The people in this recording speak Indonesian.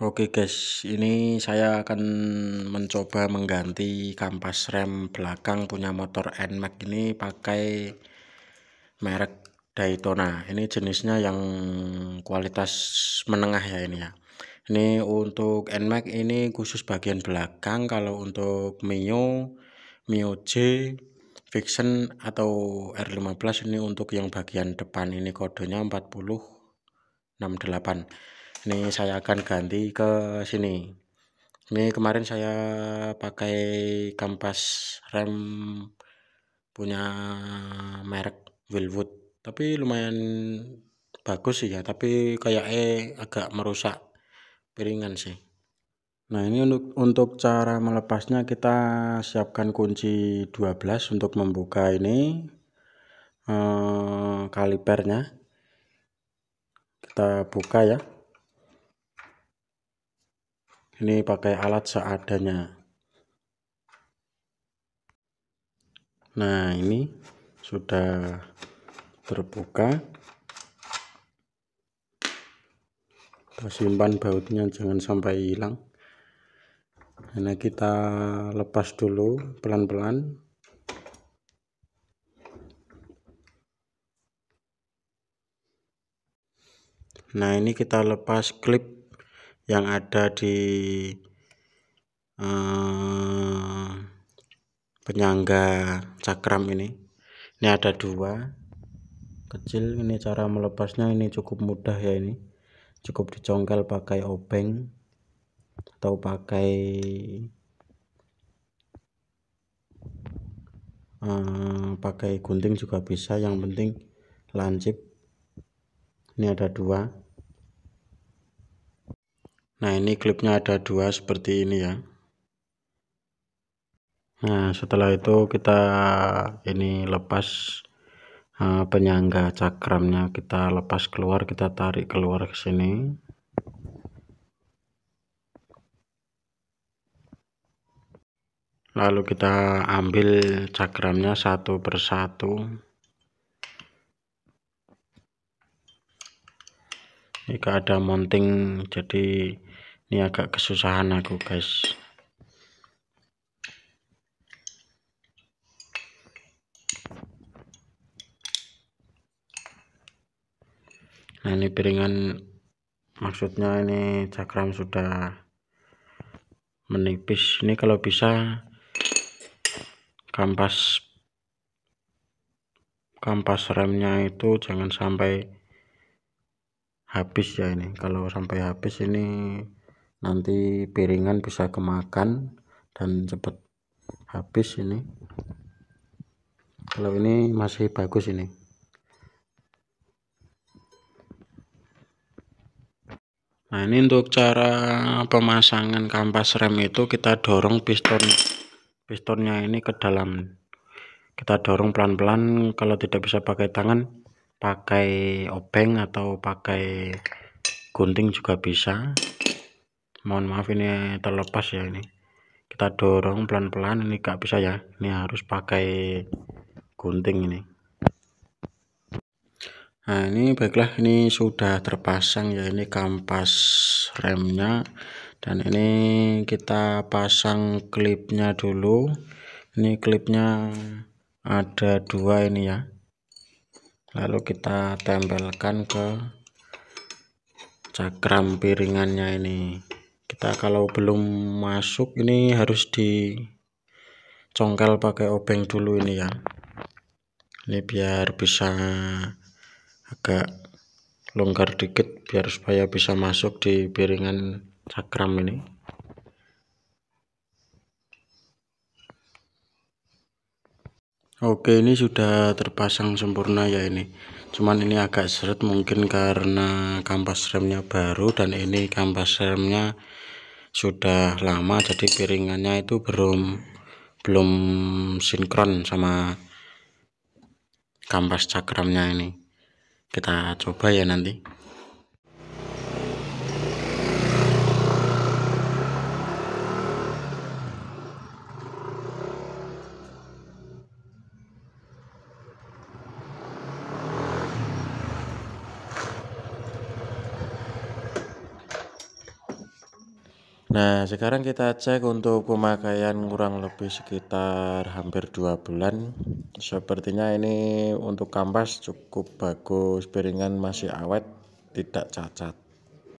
Oke guys, ini saya akan mencoba mengganti kampas rem belakang punya motor NMAX ini pakai merek Daytona. Ini jenisnya yang kualitas menengah ya ini ya. Ini untuk NMAX ini khusus bagian belakang, kalau untuk Mio, Mio J, Fiction atau R15 ini untuk yang bagian depan ini kodenya 4068 ini saya akan ganti ke sini ini kemarin saya pakai kampas rem punya merek Wilwood, tapi lumayan bagus sih ya tapi kayak eh agak merusak piringan sih nah ini untuk untuk cara melepasnya kita siapkan kunci 12 untuk membuka ini eh, kalipernya kita buka ya ini pakai alat seadanya nah ini sudah terbuka kita simpan bautnya jangan sampai hilang karena kita lepas dulu pelan-pelan nah ini kita lepas klip yang ada di hmm, penyangga cakram ini ini ada dua kecil ini cara melepasnya ini cukup mudah ya ini cukup dicongkel pakai obeng atau pakai uh, pakai gunting juga bisa yang penting lancip ini ada dua Nah ini klipnya ada dua seperti ini ya. Nah setelah itu kita ini lepas eh, penyangga cakramnya kita lepas keluar kita tarik keluar ke sini. Lalu kita ambil cakramnya satu persatu. jika ada mounting jadi ini agak kesusahan aku guys nah ini piringan maksudnya ini cakram sudah menipis ini kalau bisa kampas kampas remnya itu jangan sampai habis ya ini kalau sampai habis ini nanti piringan bisa kemakan dan cepat habis ini kalau ini masih bagus ini nah ini untuk cara pemasangan kampas rem itu kita dorong piston pistonnya ini ke dalam kita dorong pelan-pelan kalau tidak bisa pakai tangan pakai obeng atau pakai gunting juga bisa mohon maaf ini terlepas ya ini kita dorong pelan-pelan ini gak bisa ya ini harus pakai gunting ini nah ini baiklah ini sudah terpasang ya ini kampas remnya dan ini kita pasang klipnya dulu ini klipnya ada dua ini ya lalu kita tempelkan ke cakram piringannya ini kita kalau belum masuk ini harus dicongkel pakai obeng dulu ini ya ini biar bisa agak longgar dikit biar supaya bisa masuk di piringan cakram ini Oke ini sudah terpasang sempurna ya ini cuman ini agak seret mungkin karena kampas remnya baru dan ini kampas remnya sudah lama jadi piringannya itu belum belum sinkron sama kampas cakramnya ini kita coba ya nanti Nah, sekarang kita cek untuk pemakaian kurang lebih sekitar hampir dua bulan. Sepertinya ini untuk kampas cukup bagus, piringan masih awet, tidak cacat.